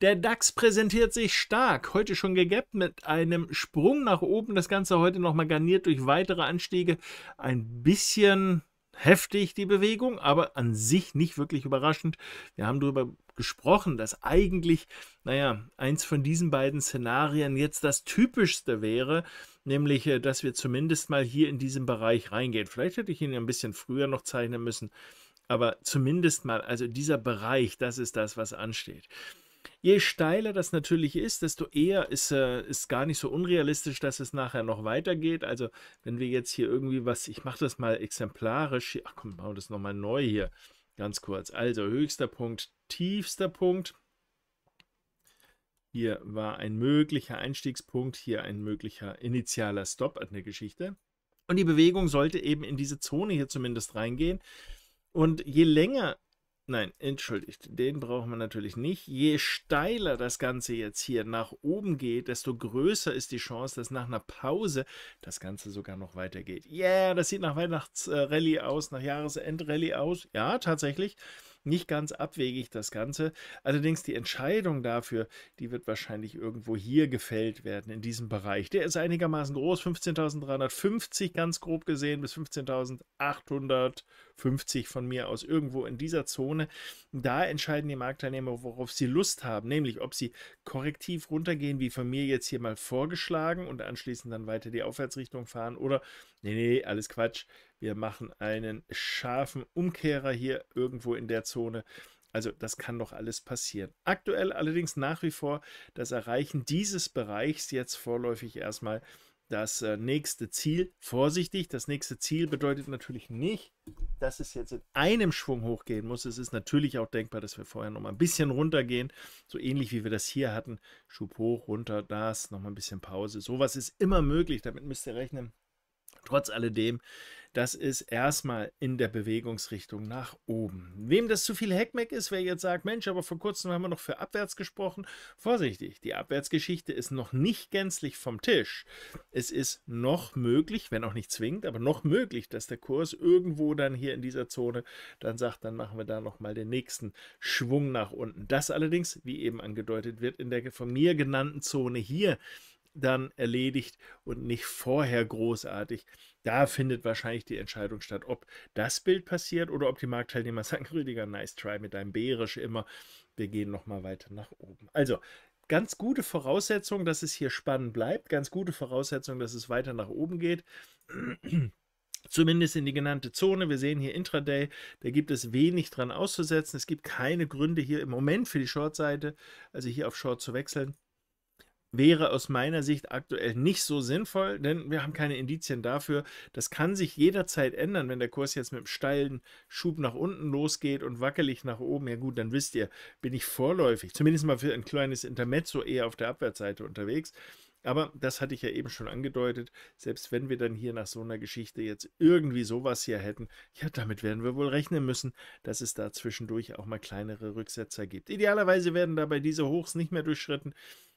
Der DAX präsentiert sich stark, heute schon gegappt mit einem Sprung nach oben. Das Ganze heute nochmal garniert durch weitere Anstiege. Ein bisschen heftig die Bewegung, aber an sich nicht wirklich überraschend. Wir haben darüber gesprochen, dass eigentlich, naja, eins von diesen beiden Szenarien jetzt das typischste wäre, nämlich, äh, dass wir zumindest mal hier in diesem Bereich reingehen. Vielleicht hätte ich ihn ein bisschen früher noch zeichnen müssen, aber zumindest mal, also dieser Bereich, das ist das, was ansteht. Je steiler das natürlich ist, desto eher ist es äh, gar nicht so unrealistisch, dass es nachher noch weitergeht. Also wenn wir jetzt hier irgendwie was, ich mache das mal exemplarisch, ach komm, machen wir das nochmal neu hier, ganz kurz. Also höchster Punkt, tiefster Punkt. Hier war ein möglicher Einstiegspunkt, hier ein möglicher initialer Stop an der Geschichte. Und die Bewegung sollte eben in diese Zone hier zumindest reingehen. Und je länger Nein, entschuldigt, den braucht man natürlich nicht. Je steiler das Ganze jetzt hier nach oben geht, desto größer ist die Chance, dass nach einer Pause das Ganze sogar noch weitergeht. Yeah, das sieht nach Weihnachtsrallye äh, aus, nach Jahresendrallye aus. Ja, tatsächlich. Nicht ganz abwegig das Ganze. Allerdings die Entscheidung dafür, die wird wahrscheinlich irgendwo hier gefällt werden, in diesem Bereich. Der ist einigermaßen groß, 15.350 ganz grob gesehen bis 15.850 von mir aus, irgendwo in dieser Zone. Da entscheiden die Marktteilnehmer, worauf sie Lust haben, nämlich ob sie korrektiv runtergehen, wie von mir jetzt hier mal vorgeschlagen und anschließend dann weiter die Aufwärtsrichtung fahren oder, nee, nee, alles Quatsch, wir machen einen scharfen Umkehrer hier irgendwo in der Zone. Also das kann doch alles passieren. Aktuell allerdings nach wie vor das Erreichen dieses Bereichs jetzt vorläufig erstmal das äh, nächste Ziel. Vorsichtig, das nächste Ziel bedeutet natürlich nicht, dass es jetzt in einem Schwung hochgehen muss. Es ist natürlich auch denkbar, dass wir vorher noch mal ein bisschen runtergehen, so ähnlich wie wir das hier hatten. Schub hoch, runter, das, noch mal ein bisschen Pause. Sowas ist immer möglich, damit müsst ihr rechnen. Trotz alledem das ist erstmal in der Bewegungsrichtung nach oben. Wem das zu viel Heckmeck ist, wer jetzt sagt, Mensch, aber vor kurzem haben wir noch für abwärts gesprochen, vorsichtig, die Abwärtsgeschichte ist noch nicht gänzlich vom Tisch. Es ist noch möglich, wenn auch nicht zwingend, aber noch möglich, dass der Kurs irgendwo dann hier in dieser Zone dann sagt, dann machen wir da nochmal den nächsten Schwung nach unten. Das allerdings, wie eben angedeutet wird, in der von mir genannten Zone hier dann erledigt und nicht vorher großartig da findet wahrscheinlich die Entscheidung statt, ob das Bild passiert oder ob die Marktteilnehmer sagen, Rüdiger, nice try mit deinem Bärisch immer. Wir gehen nochmal weiter nach oben. Also, ganz gute Voraussetzung, dass es hier spannend bleibt. Ganz gute Voraussetzung, dass es weiter nach oben geht. zumindest in die genannte Zone. Wir sehen hier Intraday, da gibt es wenig dran auszusetzen. Es gibt keine Gründe hier im Moment für die Short-Seite, also hier auf Short zu wechseln wäre aus meiner Sicht aktuell nicht so sinnvoll, denn wir haben keine Indizien dafür. Das kann sich jederzeit ändern, wenn der Kurs jetzt mit einem steilen Schub nach unten losgeht und wackelig nach oben. Ja gut, dann wisst ihr, bin ich vorläufig, zumindest mal für ein kleines Intermezzo eher auf der Abwärtsseite unterwegs. Aber das hatte ich ja eben schon angedeutet, selbst wenn wir dann hier nach so einer Geschichte jetzt irgendwie sowas hier hätten, ja, damit werden wir wohl rechnen müssen, dass es da zwischendurch auch mal kleinere Rücksetzer gibt. Idealerweise werden dabei diese Hochs nicht mehr durchschritten,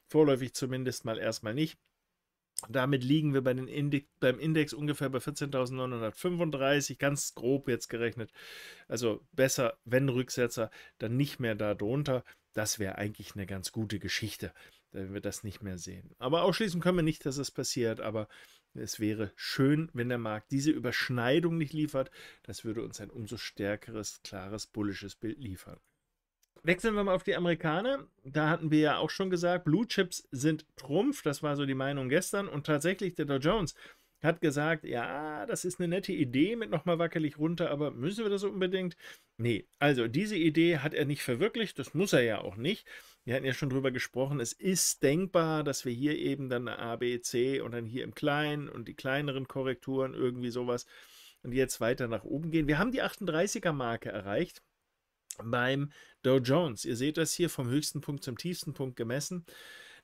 Vorläufig zumindest mal erstmal nicht. Damit liegen wir bei den Indi beim Index ungefähr bei 14.935, ganz grob jetzt gerechnet. Also besser, wenn Rücksetzer, dann nicht mehr darunter. Das wäre eigentlich eine ganz gute Geschichte, wenn wir das nicht mehr sehen. Aber ausschließen können wir nicht, dass es das passiert. Aber es wäre schön, wenn der Markt diese Überschneidung nicht liefert. Das würde uns ein umso stärkeres, klares, bullisches Bild liefern. Wechseln wir mal auf die Amerikaner. Da hatten wir ja auch schon gesagt, Blue Chips sind Trumpf. Das war so die Meinung gestern. Und tatsächlich, der Dow Jones hat gesagt, ja, das ist eine nette Idee mit nochmal wackelig runter, aber müssen wir das unbedingt? Nee, also diese Idee hat er nicht verwirklicht, das muss er ja auch nicht. Wir hatten ja schon drüber gesprochen, es ist denkbar, dass wir hier eben dann eine A, B, C und dann hier im Kleinen und die kleineren Korrekturen irgendwie sowas und jetzt weiter nach oben gehen. Wir haben die 38er-Marke erreicht beim Dow Jones. Ihr seht das hier vom höchsten Punkt zum tiefsten Punkt gemessen.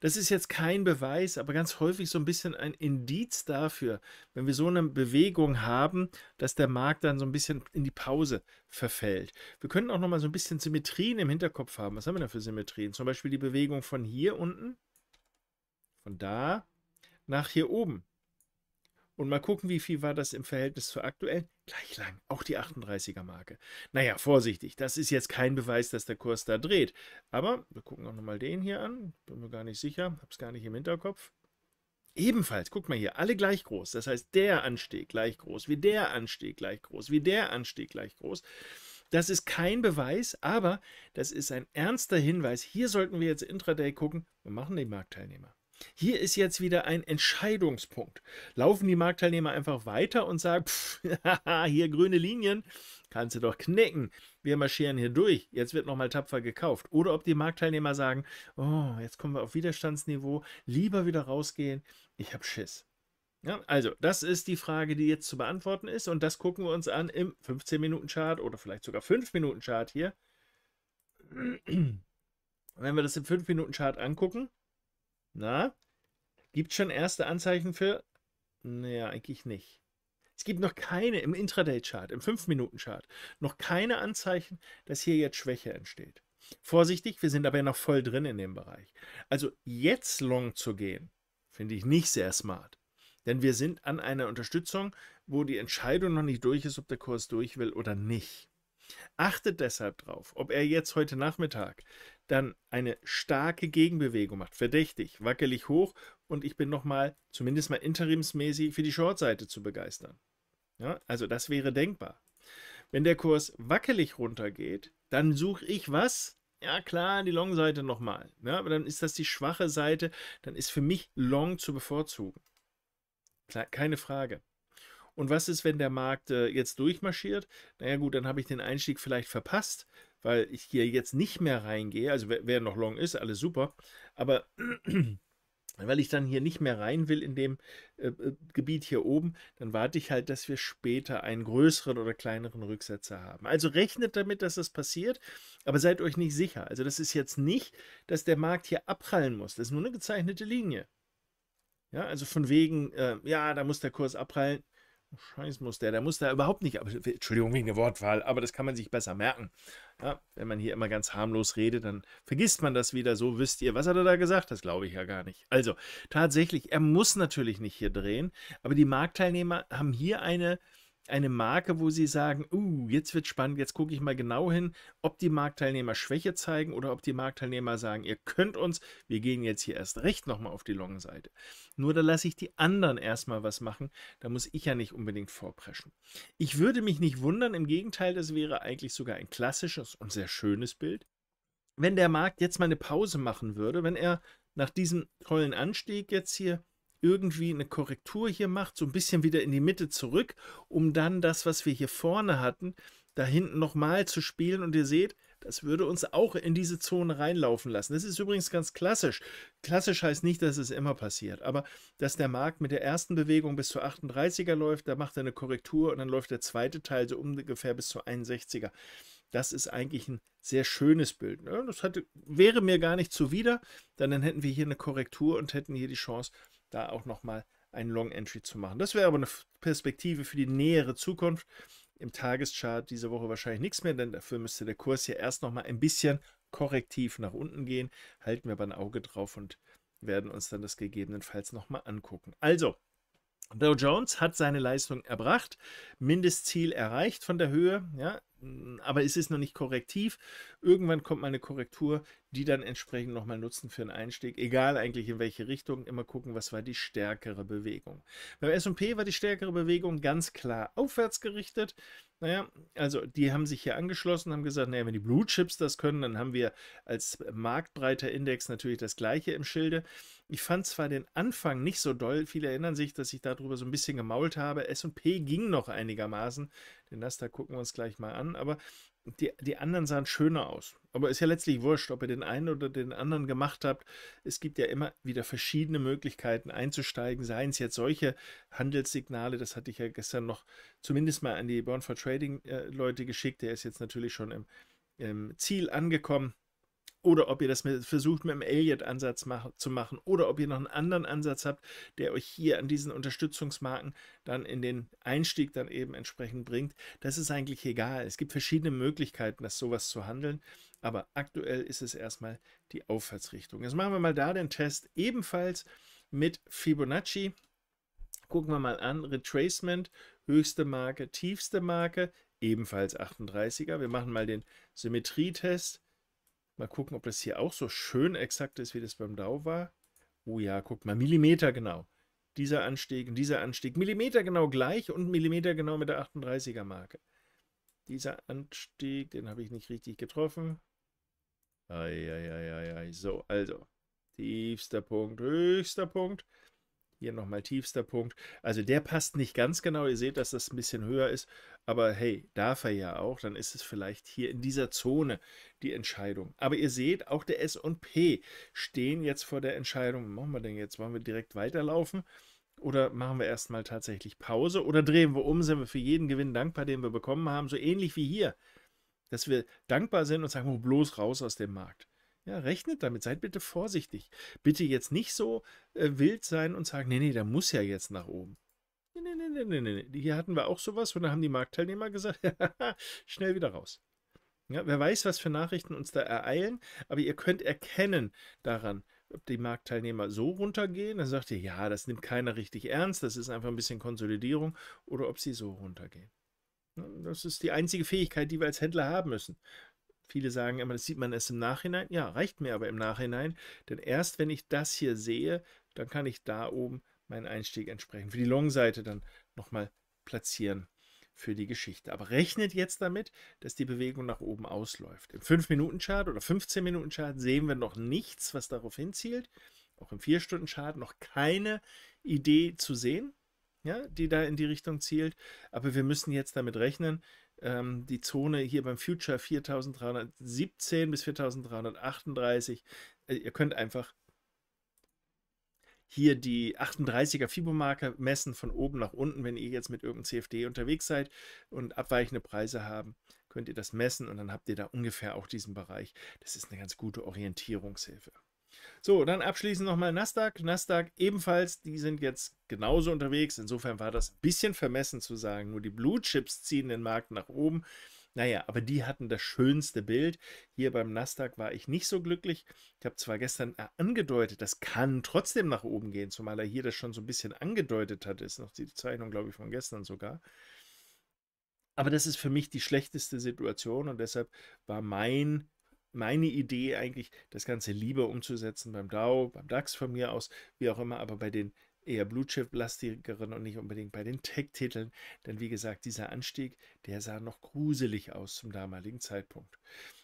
Das ist jetzt kein Beweis, aber ganz häufig so ein bisschen ein Indiz dafür, wenn wir so eine Bewegung haben, dass der Markt dann so ein bisschen in die Pause verfällt. Wir können auch nochmal so ein bisschen Symmetrien im Hinterkopf haben. Was haben wir da für Symmetrien? Zum Beispiel die Bewegung von hier unten, von da nach hier oben. Und mal gucken, wie viel war das im Verhältnis zur aktuellen? Gleich lang, auch die 38er-Marke. Naja, vorsichtig, das ist jetzt kein Beweis, dass der Kurs da dreht. Aber wir gucken auch nochmal den hier an. Bin mir gar nicht sicher, hab's gar nicht im Hinterkopf. Ebenfalls, guck mal hier, alle gleich groß. Das heißt, der Anstieg gleich groß, wie der Anstieg gleich groß, wie der Anstieg gleich groß. Das ist kein Beweis, aber das ist ein ernster Hinweis. Hier sollten wir jetzt Intraday gucken. Wir machen den Marktteilnehmer. Hier ist jetzt wieder ein Entscheidungspunkt. Laufen die Marktteilnehmer einfach weiter und sagen, pff, hier grüne Linien, kannst du doch knicken. Wir marschieren hier durch. Jetzt wird nochmal tapfer gekauft. Oder ob die Marktteilnehmer sagen, oh, jetzt kommen wir auf Widerstandsniveau, lieber wieder rausgehen. Ich habe Schiss. Ja, also, das ist die Frage, die jetzt zu beantworten ist. Und das gucken wir uns an im 15-Minuten-Chart oder vielleicht sogar 5-Minuten-Chart hier. Wenn wir das im 5-Minuten-Chart angucken, na? Gibt schon erste Anzeichen für? Naja, eigentlich nicht. Es gibt noch keine im Intraday-Chart, im 5-Minuten-Chart, noch keine Anzeichen, dass hier jetzt Schwäche entsteht. Vorsichtig, wir sind aber noch voll drin in dem Bereich. Also jetzt long zu gehen, finde ich nicht sehr smart. Denn wir sind an einer Unterstützung, wo die Entscheidung noch nicht durch ist, ob der Kurs durch will oder nicht. Achtet deshalb darauf, ob er jetzt heute Nachmittag dann eine starke Gegenbewegung macht. Verdächtig, wackelig hoch und ich bin nochmal, zumindest mal interimsmäßig, für die Shortseite zu begeistern. Ja, also das wäre denkbar. Wenn der Kurs wackelig runtergeht, dann suche ich was? Ja klar, die Long-Seite nochmal. Ja, ne? aber dann ist das die schwache Seite, dann ist für mich Long zu bevorzugen. Klar, keine Frage. Und was ist, wenn der Markt äh, jetzt durchmarschiert? Naja gut, dann habe ich den Einstieg vielleicht verpasst, weil ich hier jetzt nicht mehr reingehe. Also wer, wer noch long ist, alles super. Aber weil ich dann hier nicht mehr rein will in dem äh, äh, Gebiet hier oben, dann warte ich halt, dass wir später einen größeren oder kleineren Rücksetzer haben. Also rechnet damit, dass das passiert, aber seid euch nicht sicher. Also das ist jetzt nicht, dass der Markt hier abprallen muss. Das ist nur eine gezeichnete Linie. Ja, also von wegen, äh, ja, da muss der Kurs abprallen. Scheiß muss der, der muss da überhaupt nicht, aber, Entschuldigung wegen der Wortwahl, aber das kann man sich besser merken. Ja, wenn man hier immer ganz harmlos redet, dann vergisst man das wieder so, wisst ihr, was hat er da gesagt? Das glaube ich ja gar nicht. Also, tatsächlich, er muss natürlich nicht hier drehen, aber die Marktteilnehmer haben hier eine eine Marke, wo sie sagen, uh, jetzt wird spannend, jetzt gucke ich mal genau hin, ob die Marktteilnehmer Schwäche zeigen oder ob die Marktteilnehmer sagen, ihr könnt uns, wir gehen jetzt hier erst recht nochmal auf die Long-Seite. Nur da lasse ich die anderen erstmal was machen, da muss ich ja nicht unbedingt vorpreschen. Ich würde mich nicht wundern, im Gegenteil, das wäre eigentlich sogar ein klassisches und sehr schönes Bild, wenn der Markt jetzt mal eine Pause machen würde, wenn er nach diesem tollen Anstieg jetzt hier irgendwie eine Korrektur hier macht, so ein bisschen wieder in die Mitte zurück, um dann das, was wir hier vorne hatten, da hinten nochmal zu spielen. Und ihr seht, das würde uns auch in diese Zone reinlaufen lassen. Das ist übrigens ganz klassisch. Klassisch heißt nicht, dass es immer passiert, aber dass der Markt mit der ersten Bewegung bis zu 38er läuft, da macht er eine Korrektur und dann läuft der zweite Teil so ungefähr bis zu 61er. Das ist eigentlich ein sehr schönes Bild. Ne? Das hätte, wäre mir gar nicht zuwider, denn dann hätten wir hier eine Korrektur und hätten hier die Chance, da auch nochmal einen Long Entry zu machen. Das wäre aber eine Perspektive für die nähere Zukunft. Im Tageschart diese Woche wahrscheinlich nichts mehr, denn dafür müsste der Kurs ja erst nochmal ein bisschen korrektiv nach unten gehen. Halten wir aber ein Auge drauf und werden uns dann das gegebenenfalls nochmal angucken. Also, Dow Jones hat seine Leistung erbracht, Mindestziel erreicht von der Höhe, ja, hm, aber es ist noch nicht korrektiv. Irgendwann kommt mal eine Korrektur, die dann entsprechend nochmal nutzen für einen Einstieg. Egal eigentlich in welche Richtung, immer gucken, was war die stärkere Bewegung. Beim SP war die stärkere Bewegung ganz klar aufwärts gerichtet. Naja, also die haben sich hier angeschlossen, haben gesagt, naja, wenn die Blue Chips das können, dann haben wir als marktbreiter Index natürlich das gleiche im Schilde. Ich fand zwar den Anfang nicht so doll, viele erinnern sich, dass ich darüber so ein bisschen gemault habe. SP ging noch einigermaßen. Den Duster gucken wir uns gleich mal an. Aber die, die anderen sahen schöner aus. Aber ist ja letztlich wurscht, ob ihr den einen oder den anderen gemacht habt. Es gibt ja immer wieder verschiedene Möglichkeiten einzusteigen. Seien es jetzt solche Handelssignale, das hatte ich ja gestern noch zumindest mal an die Born for Trading äh, Leute geschickt. Der ist jetzt natürlich schon im, im Ziel angekommen oder ob ihr das mit, versucht mit dem Elliott-Ansatz mach, zu machen oder ob ihr noch einen anderen Ansatz habt, der euch hier an diesen Unterstützungsmarken dann in den Einstieg dann eben entsprechend bringt. Das ist eigentlich egal. Es gibt verschiedene Möglichkeiten, das sowas zu handeln, aber aktuell ist es erstmal die Aufwärtsrichtung. Jetzt machen wir mal da den Test ebenfalls mit Fibonacci. Gucken wir mal an, Retracement, höchste Marke, tiefste Marke, ebenfalls 38er. Wir machen mal den Symmetrietest Mal gucken, ob das hier auch so schön exakt ist, wie das beim DAO war. Oh ja, guck mal, Millimeter genau. Dieser Anstieg und dieser Anstieg. Millimeter genau gleich und Millimeter genau mit der 38er Marke. Dieser Anstieg, den habe ich nicht richtig getroffen. Eieieiei. So, also. Tiefster Punkt, höchster Punkt. Hier nochmal tiefster Punkt. Also der passt nicht ganz genau. Ihr seht, dass das ein bisschen höher ist. Aber hey, darf er ja auch, dann ist es vielleicht hier in dieser Zone die Entscheidung. Aber ihr seht, auch der SP stehen jetzt vor der Entscheidung, machen wir denn jetzt? Wollen wir direkt weiterlaufen? Oder machen wir erstmal tatsächlich Pause? Oder drehen wir um? Sind wir für jeden Gewinn dankbar, den wir bekommen haben? So ähnlich wie hier. Dass wir dankbar sind und sagen, oh, bloß raus aus dem Markt. Ja, rechnet damit, seid bitte vorsichtig. Bitte jetzt nicht so äh, wild sein und sagen, nee, nee, der muss ja jetzt nach oben. Nee, nee, ne, nee, ne, nee, nee, nee. Hier hatten wir auch sowas und da haben die Marktteilnehmer gesagt, schnell wieder raus. Ja, wer weiß, was für Nachrichten uns da ereilen, aber ihr könnt erkennen daran, ob die Marktteilnehmer so runtergehen, dann sagt ihr, ja, das nimmt keiner richtig ernst, das ist einfach ein bisschen Konsolidierung, oder ob sie so runtergehen. Das ist die einzige Fähigkeit, die wir als Händler haben müssen. Viele sagen immer, das sieht man erst im Nachhinein. Ja, reicht mir aber im Nachhinein, denn erst wenn ich das hier sehe, dann kann ich da oben meinen Einstieg entsprechend für die Long-Seite dann nochmal platzieren für die Geschichte. Aber rechnet jetzt damit, dass die Bewegung nach oben ausläuft. Im 5-Minuten-Chart oder 15-Minuten-Chart sehen wir noch nichts, was darauf hinzielt. Auch im 4-Stunden-Chart noch keine Idee zu sehen, ja, die da in die Richtung zielt. Aber wir müssen jetzt damit rechnen, ähm, die Zone hier beim Future 4317 bis 4338, äh, ihr könnt einfach hier die 38er fibo messen von oben nach unten. Wenn ihr jetzt mit irgendeinem CFD unterwegs seid und abweichende Preise haben, könnt ihr das messen und dann habt ihr da ungefähr auch diesen Bereich. Das ist eine ganz gute Orientierungshilfe. So, dann abschließend nochmal Nasdaq. Nasdaq ebenfalls, die sind jetzt genauso unterwegs. Insofern war das ein bisschen vermessen zu sagen, nur die Blue Chips ziehen den Markt nach oben. Naja, aber die hatten das schönste Bild. Hier beim Nasdaq war ich nicht so glücklich. Ich habe zwar gestern äh, angedeutet, das kann trotzdem nach oben gehen, zumal er hier das schon so ein bisschen angedeutet hat. Ist noch die Zeichnung, glaube ich, von gestern sogar. Aber das ist für mich die schlechteste Situation und deshalb war mein, meine Idee eigentlich, das Ganze lieber umzusetzen beim DAO, beim DAX von mir aus, wie auch immer, aber bei den eher blutschiff Chip-lastigeren und nicht unbedingt bei den Tech-Titeln. Denn wie gesagt, dieser Anstieg, der sah noch gruselig aus zum damaligen Zeitpunkt.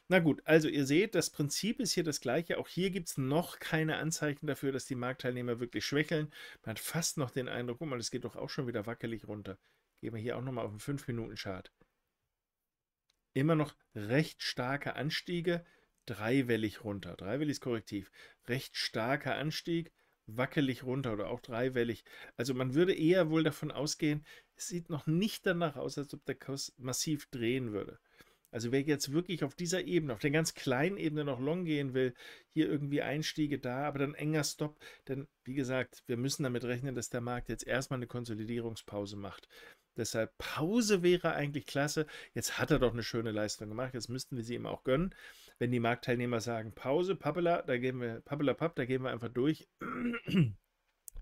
Na gut, also ihr seht, das Prinzip ist hier das gleiche. Auch hier gibt es noch keine Anzeichen dafür, dass die Marktteilnehmer wirklich schwächeln. Man hat fast noch den Eindruck, guck oh mal, es geht doch auch schon wieder wackelig runter. Gehen wir hier auch nochmal auf den 5-Minuten-Chart. Immer noch recht starke Anstiege, dreiwellig runter. ist Korrektiv. Recht starker Anstieg, wackelig runter oder auch dreiwellig. Also man würde eher wohl davon ausgehen, es sieht noch nicht danach aus, als ob der Kurs massiv drehen würde. Also wer jetzt wirklich auf dieser Ebene, auf der ganz kleinen Ebene noch long gehen will, hier irgendwie Einstiege da, aber dann enger Stop, denn wie gesagt, wir müssen damit rechnen, dass der Markt jetzt erstmal eine Konsolidierungspause macht. Deshalb Pause wäre eigentlich klasse. Jetzt hat er doch eine schöne Leistung gemacht, jetzt müssten wir sie ihm auch gönnen wenn die Marktteilnehmer sagen, Pause, Pappela, da gehen wir, Pappela, Papp, da gehen wir einfach durch.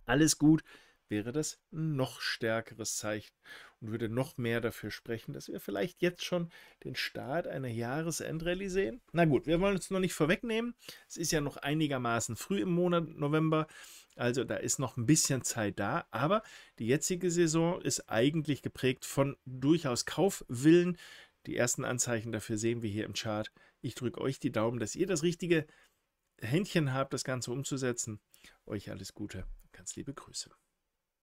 Alles gut, wäre das ein noch stärkeres Zeichen und würde noch mehr dafür sprechen, dass wir vielleicht jetzt schon den Start einer Jahresendrallye sehen. Na gut, wir wollen es noch nicht vorwegnehmen. Es ist ja noch einigermaßen früh im Monat November, also da ist noch ein bisschen Zeit da, aber die jetzige Saison ist eigentlich geprägt von durchaus Kaufwillen. Die ersten Anzeichen dafür sehen wir hier im Chart. Ich drücke euch die Daumen, dass ihr das richtige Händchen habt, das Ganze umzusetzen. Euch alles Gute, ganz liebe Grüße.